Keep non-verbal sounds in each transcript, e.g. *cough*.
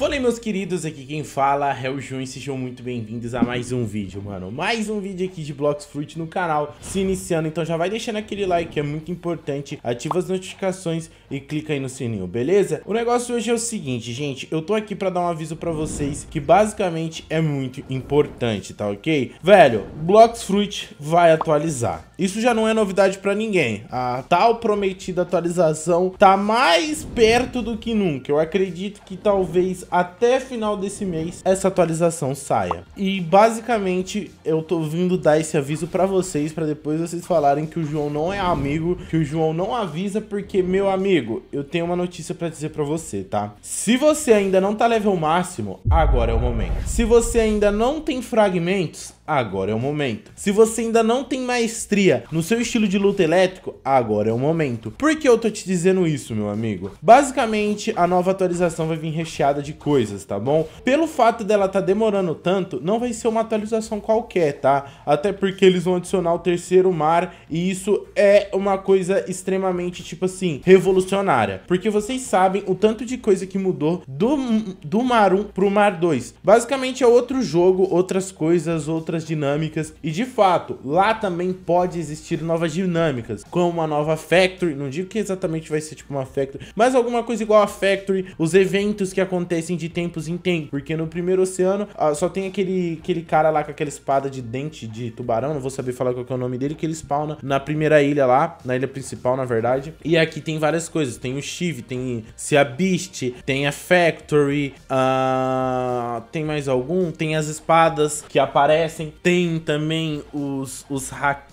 Fala aí, meus queridos, aqui quem fala é o João e sejam muito bem-vindos a mais um vídeo, mano. Mais um vídeo aqui de Blocks Fruit no canal, se iniciando, então já vai deixando aquele like, é muito importante, ativa as notificações e clica aí no sininho, beleza? O negócio hoje é o seguinte, gente, eu tô aqui pra dar um aviso pra vocês que basicamente é muito importante, tá ok? Velho, Blocks Fruit vai atualizar. Isso já não é novidade pra ninguém, a tal prometida atualização tá mais perto do que nunca, eu acredito que talvez até final desse mês essa atualização saia. E basicamente eu tô vindo dar esse aviso para vocês para depois vocês falarem que o João não é amigo, que o João não avisa porque meu amigo, eu tenho uma notícia para dizer para você, tá? Se você ainda não tá level máximo, agora é o momento. Se você ainda não tem fragmentos, agora é o momento. Se você ainda não tem maestria no seu estilo de luta elétrico, agora é o momento. Por que eu tô te dizendo isso, meu amigo? Basicamente, a nova atualização vai vir recheada de coisas, tá bom? Pelo fato dela tá demorando tanto, não vai ser uma atualização qualquer, tá? Até porque eles vão adicionar o terceiro mar e isso é uma coisa extremamente, tipo assim, revolucionária. Porque vocês sabem o tanto de coisa que mudou do, do Mar 1 pro Mar 2. Basicamente é outro jogo, outras coisas, outras dinâmicas. E de fato, lá também pode existir novas dinâmicas, como uma nova Factory. Não digo que exatamente vai ser tipo uma Factory, mas alguma coisa igual a Factory, os eventos que acontecem de tempos em tempos. Porque no primeiro oceano ah, só tem aquele, aquele cara lá com aquela espada de dente de tubarão, não vou saber falar qual é o nome dele, que ele spawna na primeira ilha lá, na ilha principal, na verdade. E aqui tem várias coisas: tem o Shiv, tem Sea Beast, tem a Factory, uh, tem mais algum, tem as espadas que aparecem tem também os, os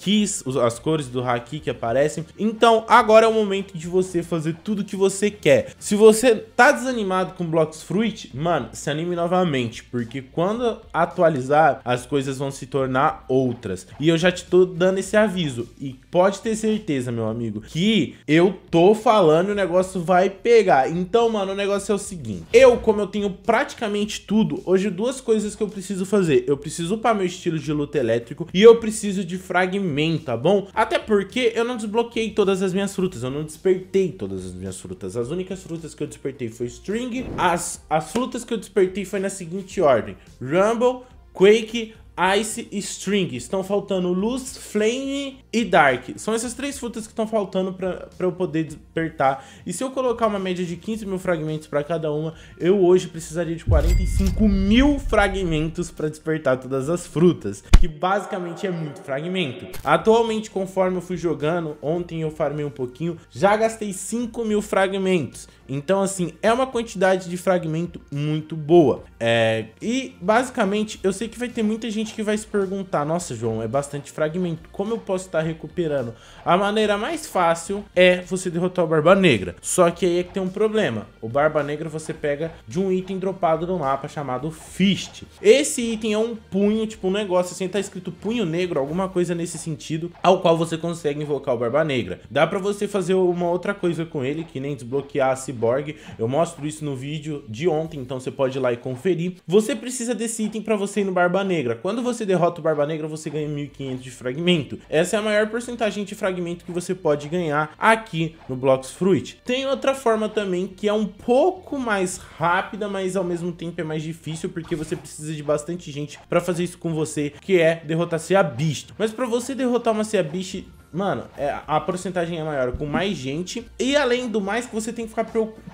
hakis, as cores do haki que aparecem. Então, agora é o momento de você fazer tudo que você quer. Se você tá desanimado com Blocks Fruit, mano, se anime novamente, porque quando atualizar, as coisas vão se tornar outras. E eu já te tô dando esse aviso. E pode ter certeza, meu amigo, que eu tô falando e o negócio vai pegar. Então, mano, o negócio é o seguinte. Eu, como eu tenho praticamente tudo, hoje duas coisas que eu preciso fazer. Eu preciso upar meu estilo de luta elétrico e eu preciso de fragmentos gourmet, tá bom? Até porque eu não desbloqueei todas as minhas frutas, eu não despertei todas as minhas frutas. As únicas frutas que eu despertei foi string, as, as frutas que eu despertei foi na seguinte ordem. Rumble, Quake, Ice e String. Estão faltando Luz, Flame e Dark. São essas três frutas que estão faltando para eu poder despertar. E se eu colocar uma média de 15 mil fragmentos para cada uma, eu hoje precisaria de 45 mil fragmentos para despertar todas as frutas. Que basicamente é muito fragmento. Atualmente, conforme eu fui jogando, ontem eu farmei um pouquinho, já gastei 5 mil fragmentos. Então, assim, é uma quantidade de fragmento muito boa. É... E, basicamente, eu sei que vai ter muita gente gente que vai se perguntar: nossa, João, é bastante fragmento, como eu posso estar recuperando? A maneira mais fácil é você derrotar o Barba Negra. Só que aí é que tem um problema: o Barba Negra você pega de um item dropado no mapa chamado Fist. Esse item é um punho, tipo um negócio assim, tá escrito punho negro, alguma coisa nesse sentido, ao qual você consegue invocar o Barba Negra. Dá para você fazer uma outra coisa com ele, que nem desbloquear a Cyborg. Eu mostro isso no vídeo de ontem, então você pode ir lá e conferir. Você precisa desse item para você ir no Barba Negra. Quando quando você derrota o Barba Negra, você ganha 1500 de fragmento. Essa é a maior porcentagem de fragmento que você pode ganhar aqui no Blocks Fruit. Tem outra forma também que é um pouco mais rápida, mas ao mesmo tempo é mais difícil, porque você precisa de bastante gente para fazer isso com você, que é derrotar Sea Beast. Mas para você derrotar uma Sea Beast, Mano, é, a porcentagem é maior com mais gente. E além do mais, que você tem que ficar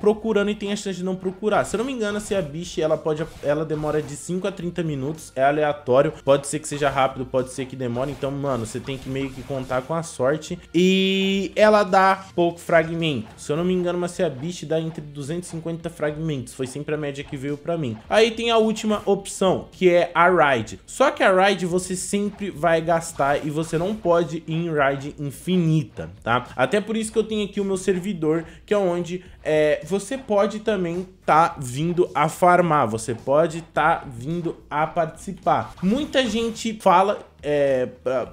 procurando e tem a chance de não procurar. Se eu não me engano, se a bicha, ela pode. Ela demora de 5 a 30 minutos. É aleatório. Pode ser que seja rápido, pode ser que demore. Então, mano, você tem que meio que contar com a sorte. E ela dá pouco fragmento. Se eu não me engano, uma a bicha dá entre 250 fragmentos. Foi sempre a média que veio pra mim. Aí tem a última opção, que é a ride. Só que a ride você sempre vai gastar e você não pode ir em ride infinita, tá? Até por isso que eu tenho aqui o meu servidor, que é onde é, você pode também tá vindo a farmar, você pode tá vindo a participar. Muita gente fala é,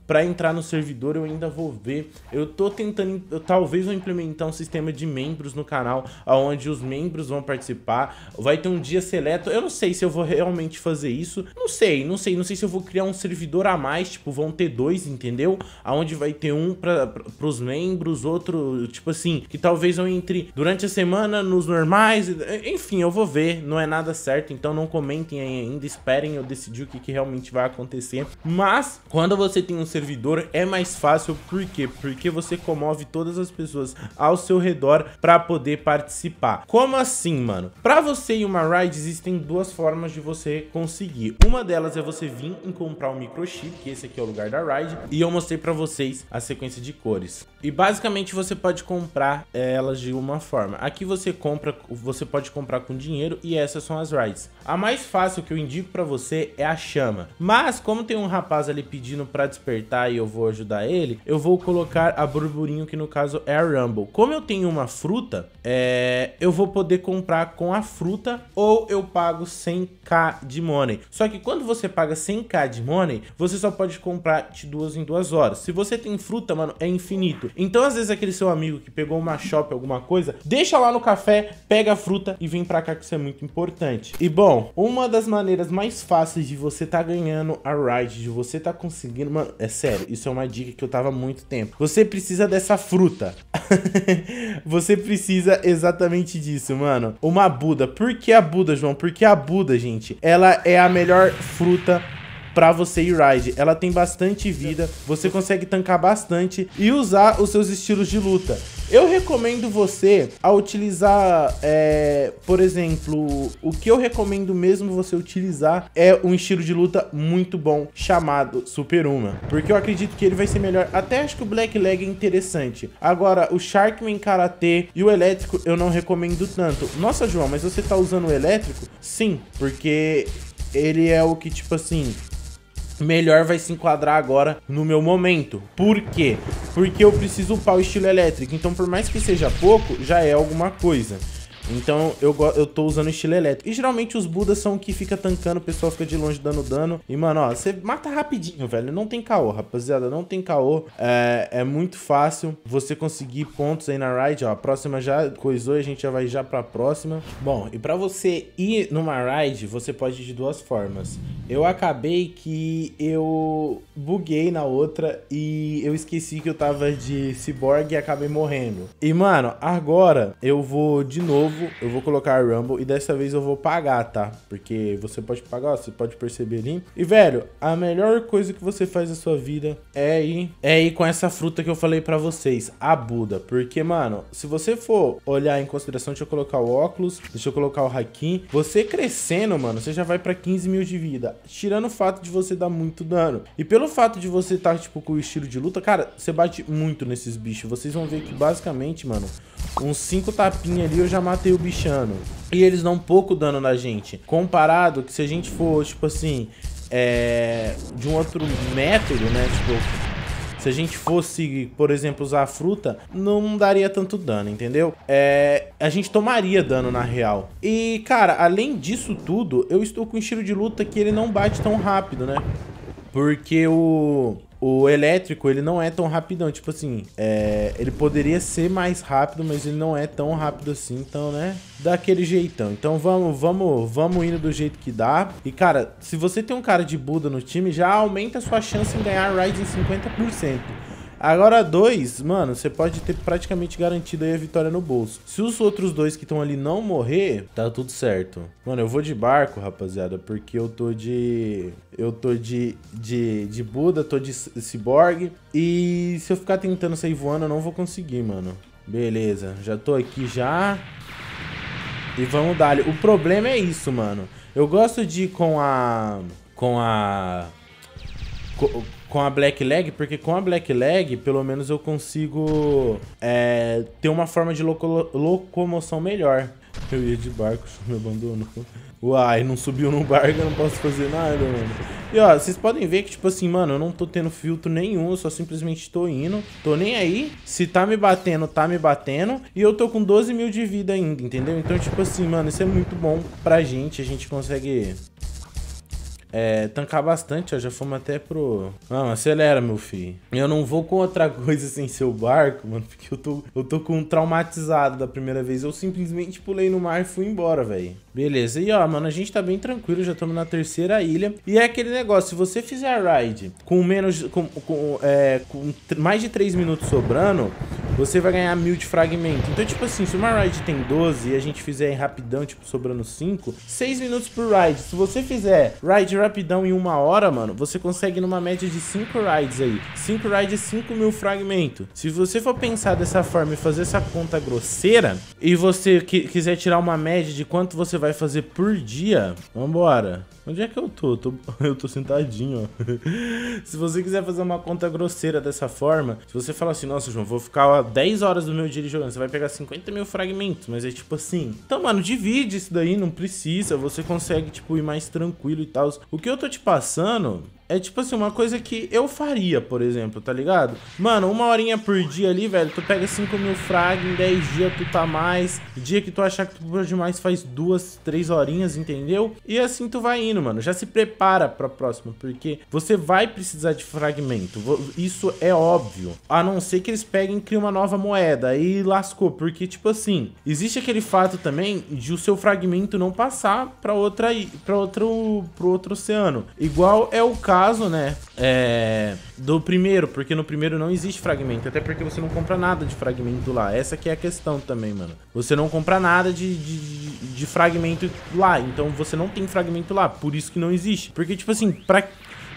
para entrar no servidor eu ainda vou ver. Eu tô tentando, eu, talvez eu implementar um sistema de membros no canal, onde os membros vão participar. Vai ter um dia seleto. Eu não sei se eu vou realmente fazer isso. Não sei, não sei, não sei se eu vou criar um servidor a mais, tipo, vão ter dois, entendeu? Aonde vai ter um para os membros, outro, tipo assim, que talvez eu entre durante a semana nos normais, enfim, eu vou ver, não é nada certo, então não comentem ainda, esperem eu decidir o que, que realmente vai acontecer. Mas quando você tem um servidor é mais fácil, por quê? Porque você comove todas as pessoas ao seu redor para poder participar. Como assim, mano? Para você e uma ride existem duas formas de você conseguir. Uma delas é você vir e comprar o um microchip, que esse aqui é o lugar da ride e eu mostrei para vocês a sequência de cores. E basicamente você pode comprar eh, elas de uma forma. Aqui você compra, você pode comprar com dinheiro e essas são as rides. A mais fácil que eu indico para você é a chama. Mas como tem um rapaz ali pedindo para despertar e eu vou ajudar ele, eu vou colocar a Burburinho, que no caso é a Rumble. Como eu tenho uma fruta, é... eu vou poder comprar com a fruta ou eu pago 100k de money. Só que quando você paga 100k de money, você só pode comprar de duas em duas horas. Se você tem fruta, mano, é infinito. Então, às vezes, aquele seu amigo que pegou uma shop, alguma coisa, deixa lá no café, pega a fruta e vem pra cá, que isso é muito importante. E, bom, uma das maneiras mais fáceis de você tá ganhando a ride, de você tá Tá conseguindo, mano. É sério, isso é uma dica que eu tava há muito tempo. Você precisa dessa fruta. *laughs* você precisa exatamente disso, mano. Uma Buda. Por que a Buda, João? Porque a Buda, gente, ela é a melhor fruta para você ir ride. Ela tem bastante vida, você consegue tancar bastante e usar os seus estilos de luta. Eu recomendo você a utilizar, é, por exemplo, o que eu recomendo mesmo você utilizar é um estilo de luta muito bom chamado Super Uma, porque eu acredito que ele vai ser melhor. Até acho que o Black Leg é interessante. Agora, o Sharkman Karate e o Elétrico eu não recomendo tanto. Nossa, João, mas você tá usando o Elétrico? Sim, porque ele é o que, tipo assim, melhor vai se enquadrar agora no meu momento. Por quê? Porque eu preciso upar o estilo elétrico, então por mais que seja pouco, já é alguma coisa. Então eu, eu tô usando estilo elétrico. E geralmente os Budas são o que fica tancando, o pessoal fica de longe dando dano. E, mano, ó, você mata rapidinho, velho. Não tem caô, rapaziada. Não tem caô. É, é muito fácil você conseguir pontos aí na ride, ó. A próxima já coisou e a gente já vai já pra próxima. Bom, e pra você ir numa ride, você pode ir de duas formas. Eu acabei que eu buguei na outra e eu esqueci que eu tava de cyborg e acabei morrendo. E, mano, agora eu vou de novo novo, eu vou colocar Rumble e dessa vez eu vou pagar, tá? Porque você pode pagar, ó, você pode perceber ali. E, velho, a melhor coisa que você faz na sua vida é ir, é ir com essa fruta que eu falei pra vocês, a Buda. Porque, mano, se você for olhar em consideração, deixa eu colocar o óculos, deixa eu colocar o Hakim, você crescendo, mano, você já vai pra 15 mil de vida. Tirando o fato de você dar muito dano. E pelo fato de você estar, tá, tipo, com o estilo de luta, cara, você bate muito nesses bichos. Vocês vão ver que, basicamente, mano... Uns 5 tapinhas ali eu já matei o bichano. E eles dão pouco dano na gente. Comparado que se a gente for, tipo assim, é, de um outro método, né? Tipo, se a gente fosse, por exemplo, usar a fruta, não daria tanto dano, entendeu? É, a gente tomaria dano na real. E, cara, além disso tudo, eu estou com um estilo de luta que ele não bate tão rápido, né? Porque o, o elétrico, ele não é tão rapidão. Tipo assim, é, ele poderia ser mais rápido, mas ele não é tão rápido assim. Então, né? Daquele jeitão. Então vamos, vamos, vamos indo do jeito que dá. E, cara, se você tem um cara de Buda no time, já aumenta a sua chance em ganhar Rise em 50%. Agora, dois, mano, você pode ter praticamente garantido aí a vitória no bolso. Se os outros dois que estão ali não morrer, tá tudo certo. Mano, eu vou de barco, rapaziada, porque eu tô de... Eu tô de, de, de Buda, tô de Cyborg. E se eu ficar tentando sair voando, eu não vou conseguir, mano. Beleza, já tô aqui já. E vamos dar. O problema é isso, mano. Eu gosto de ir com a... Com a com a Black Leg, porque com a Black Leg, pelo menos eu consigo é, ter uma forma de loco locomoção melhor. Eu ia de barco, *laughs* me abandonou. Uai, não subiu no barco, eu não posso fazer nada, mano. E ó, vocês podem ver que, tipo assim, mano, eu não tô tendo filtro nenhum, eu só simplesmente tô indo. Tô nem aí. Se tá me batendo, tá me batendo. E eu tô com 12 mil de vida ainda, entendeu? Então, tipo assim, mano, isso é muito bom pra gente. A gente consegue é, tancar bastante, ó. Já fomos até pro. Não, ah, acelera, meu filho. Eu não vou com outra *laughs* coisa sem seu barco, mano, porque eu tô, eu tô com um traumatizado da primeira vez. Eu simplesmente pulei no mar e fui embora, velho. Beleza. E ó, mano, a gente tá bem tranquilo, já estamos na terceira ilha. E é aquele negócio: se você fizer a ride com menos. com, com, é, com mais de 3 minutos sobrando você vai ganhar mil de fragmento. Então, tipo assim, se uma ride tem 12 e a gente fizer rapidão, tipo, sobrando 5, 6 minutos por ride. Se você fizer ride rapidão em uma hora, mano, você consegue numa média de 5 rides aí. 5 rides, 5 mil fragmento. Se você for pensar dessa forma e fazer essa conta grosseira, e você quiser tirar uma média de quanto você vai fazer por dia, vambora. Onde é que eu tô? Eu tô, *laughs* eu tô sentadinho, ó. *laughs* se você quiser fazer uma conta grosseira dessa forma, se você falar assim, nossa, João, vou ficar ó, 10 horas do meu dia jogando, você vai pegar 50 mil fragmentos, mas é tipo assim. Então, mano, divide isso daí, não precisa. Você consegue, tipo, ir mais tranquilo e tal. O que eu tô te passando é tipo assim, uma coisa que eu faria, por exemplo, tá ligado? Mano, uma horinha por dia ali, velho, tu pega 5 mil frag, em 10 dias tu tá mais. Dia que tu achar que tu precisa demais, faz duas, três horinhas, entendeu? E assim tu vai indo, mano. Já se prepara pra próxima, porque você vai precisar de fragmento. Isso é óbvio. A não ser que eles peguem e criem uma nova moeda. Aí lascou, porque, tipo assim, existe aquele fato também de o seu fragmento não passar pra, outra, pra outro, pro outro oceano. Igual é o caso caso, né? É, do primeiro, porque no primeiro não existe fragmento. Até porque você não compra nada de fragmento lá. Essa que é a questão também, mano. Você não compra nada de, de, de, fragmento lá. Então você não tem fragmento lá. Por isso que não existe. Porque, tipo assim, pra,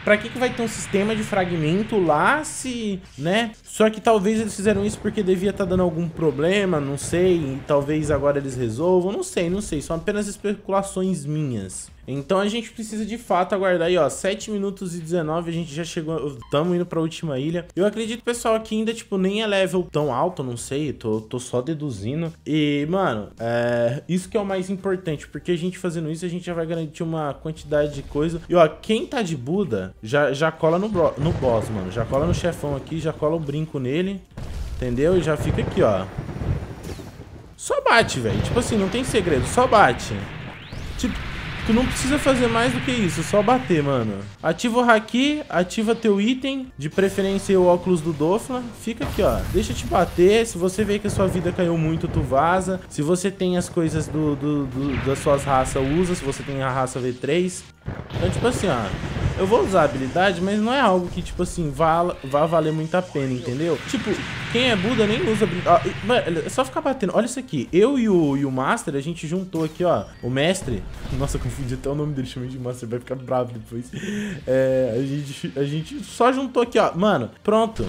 Pra que, que vai ter um sistema de fragmento lá se, né? Só que talvez eles fizeram isso porque devia estar tá dando algum problema, não sei. E talvez agora eles resolvam, não sei, não sei. São apenas especulações minhas. Então a gente precisa de fato aguardar aí, ó, 7 minutos e 19, a gente já chegou, estamos indo pra última ilha. Eu acredito, pessoal, que ainda, tipo, nem é level tão alto, não sei, tô, tô só deduzindo. E, mano, é, isso que é o mais importante, porque a gente fazendo isso, a gente já vai garantir uma quantidade de coisa. E, ó, quem tá de Buda, já, já cola no, bro, no boss, mano, já cola no chefão aqui, já cola o brinco nele, entendeu? E já fica aqui, ó. Só bate, velho, tipo assim, não tem segredo, só bate. Tipo... Tu não precisa fazer mais do que isso, só bater, mano. Ativa o Haki, ativa teu item, de preferência o óculos do Dofla. Fica aqui, ó. Deixa te bater. Se você vê que a sua vida caiu muito, tu vaza. Se você tem as coisas do, do, do das suas raças, usa. Se você tem a raça V3. Então, tipo assim, ó. Eu vou usar a habilidade, mas não é algo que, tipo assim, vá, vá valer muito a pena, entendeu? Tipo, quem é Buda nem usa habilidade. Mano, é, é só ficar batendo. Olha isso aqui. Eu e o, e o Master, a gente juntou aqui, ó. O Mestre. Nossa, eu confundi até o nome dele. Chamei de Master. Vai ficar bravo depois. É, a, gente, a gente só juntou aqui, ó. Mano, pronto.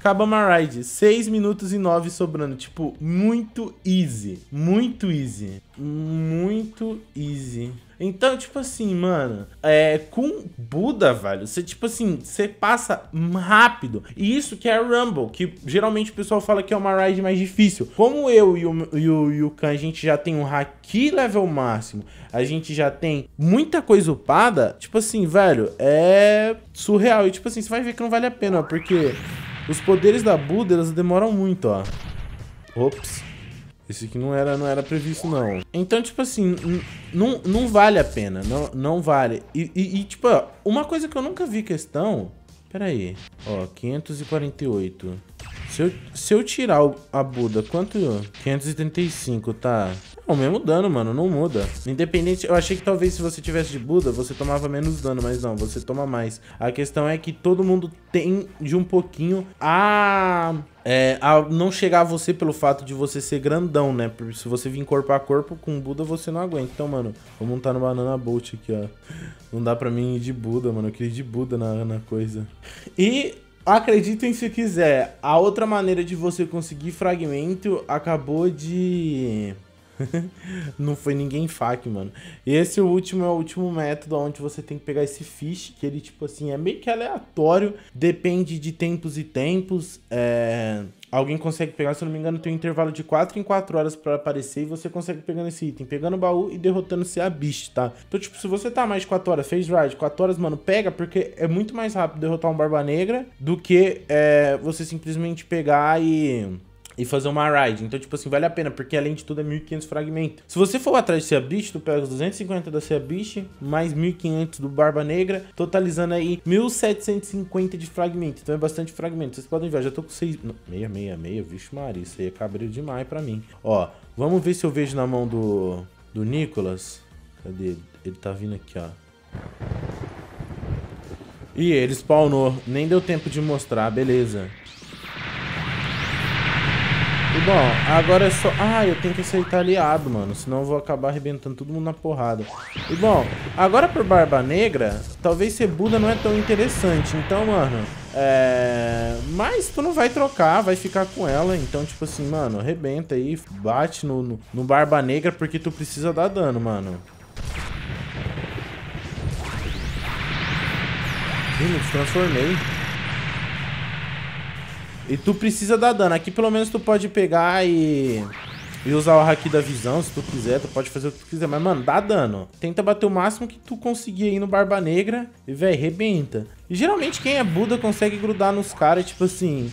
Acabamos a ride. 6 minutos e 9 sobrando. Tipo, muito easy. Muito easy. Muito easy. Então, tipo assim, mano, é, com Buda, velho, você, tipo assim, você passa rápido. E isso que é a Rumble, que geralmente o pessoal fala que é uma ride mais difícil. Como eu e o, e o, e o Khan, a gente já tem um haki level máximo, a gente já tem muita coisa upada, tipo assim, velho, é surreal. E, tipo assim, você vai ver que não vale a pena, ó, porque os poderes da Buda, elas demoram muito, ó. Ops. Esse aqui não era, não era previsto, não. Então, tipo assim, não, não vale a pena. Não, não vale. E, e, e tipo, ó, uma coisa que eu nunca vi questão... Pera aí. Ó, 548. Se eu, se eu tirar a Buda, quanto? 535, tá? O mesmo dano, mano, não muda. Independente, eu achei que talvez se você tivesse de Buda, você tomava menos dano, mas não, você toma mais. A questão é que todo mundo tem de um pouquinho a... É, a não chegar a você pelo fato de você ser grandão, né? Porque se você vir corpo a corpo com Buda, você não aguenta. Então, mano, vou montar no Banana Bolt aqui, ó. Não dá pra mim ir de Buda, mano. Eu queria ir de Buda na, na coisa. E acreditem se quiser, a outra maneira de você conseguir fragmento acabou de *laughs* não foi ninguém FAQ, mano. E esse é último é o último método onde você tem que pegar esse fish, que ele, tipo assim, é meio que aleatório, depende de tempos e tempos. É... Alguém consegue pegar, se eu não me engano, tem um intervalo de 4 em 4 horas para aparecer e você consegue pegando esse item, pegando o baú e derrotando se a beast, tá? Então, tipo, se você tá mais de 4 horas, fez ride, 4 horas, mano, pega, porque é muito mais rápido derrotar um Barba Negra do que é, você simplesmente pegar e e fazer uma ride. Então, tipo assim, vale a pena, porque além de tudo é 1500 fragmentos. Se você for atrás de Sea tu pega os 250 da Sea Beast, mais 1500 do Barba Negra, totalizando aí 1750 de fragmento. Então é bastante fragmento. Vocês podem ver, já tô com 6... 666, vixe Maria, isso aí é cabreiro demais pra mim. Ó, vamos ver se eu vejo na mão do, do Nicolas. Cadê ele? Ele tá vindo aqui, ó. E ele spawnou. Nem deu tempo de mostrar, beleza. Bom, agora é só... Ah, eu tenho que aceitar aliado, mano. Senão eu vou acabar arrebentando todo mundo na porrada. E, bom, agora pro Barba Negra, talvez ser Buda não é tão interessante. Então, mano, é... Mas tu não vai trocar, vai ficar com ela. Então, tipo assim, mano, arrebenta aí. Bate no, no, no Barba Negra porque tu precisa dar dano, mano. Ih, me transformei. E tu precisa dar dano. Aqui pelo menos tu pode pegar e... E usar o haki da visão, se tu quiser, tu pode fazer o que tu quiser. Mas, mano, dá dano. Tenta bater o máximo que tu conseguir aí no Barba Negra e, véi, rebenta. E geralmente quem é Buda consegue grudar nos caras, tipo assim,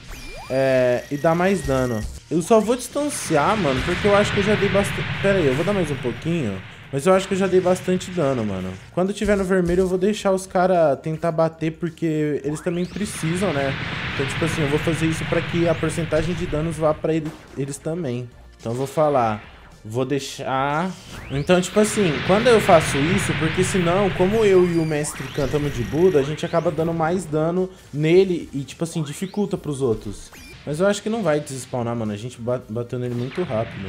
é, e dar mais dano. Eu só vou distanciar, mano, porque eu acho que eu já dei bastante... Pera aí, eu vou dar mais um pouquinho. Mas eu acho que eu já dei bastante dano, mano. Quando tiver no vermelho, eu vou deixar os caras tentar bater, porque eles também precisam, né? Então, tipo assim, eu vou fazer isso pra que a porcentagem de danos vá pra ele, eles também. Então, eu vou falar... Vou deixar... Então, tipo assim, quando eu faço isso, porque senão, como eu e o mestre cantamos de Buda, a gente acaba dando mais dano nele e, tipo assim, dificulta pros outros. Mas eu acho que não vai desespawnar, mano. A gente bateu nele muito rápido.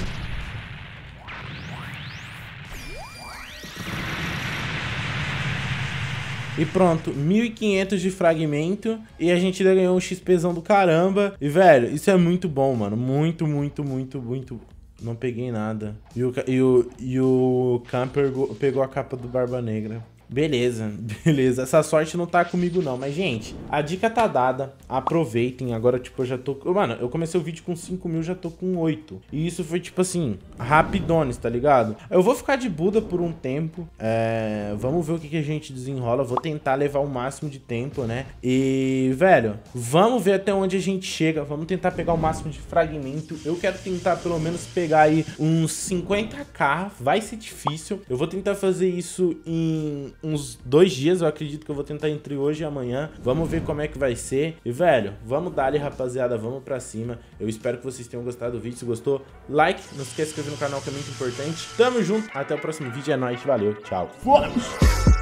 E pronto, 1500 de fragmento e a gente ainda ganhou um XPzão do caramba. E, velho, isso é muito bom, mano. Muito, muito, muito, muito Não peguei nada. E o, e o, e o Camper pegou a capa do Barba Negra. Beleza, *laughs* beleza. Essa sorte não tá comigo não, mas gente, a dica tá dada, aproveitem. Agora, tipo, eu já tô... Mano, eu comecei o vídeo com 5 mil, já tô com 8. E isso foi, tipo assim, rapidones, tá ligado? Eu vou ficar de Buda por um tempo, é... vamos ver o que, que a gente desenrola. Vou tentar levar o máximo de tempo, né? E, velho, vamos ver até onde a gente chega. Vamos tentar pegar o máximo de fragmento. Eu quero tentar, pelo menos, pegar aí uns 50k. Vai ser difícil. Eu vou tentar fazer isso em uns dois dias, eu acredito que eu vou tentar entre hoje e amanhã. Vamos ver como é que vai ser. E, velho, vamos dar ali, rapaziada. Vamos pra cima. Eu espero que vocês tenham gostado do vídeo. Se gostou, like. Não se esqueça de se inscrever no canal, que é muito importante. Tamo junto. Até o próximo vídeo. É nóis. Valeu. Tchau. Fomos!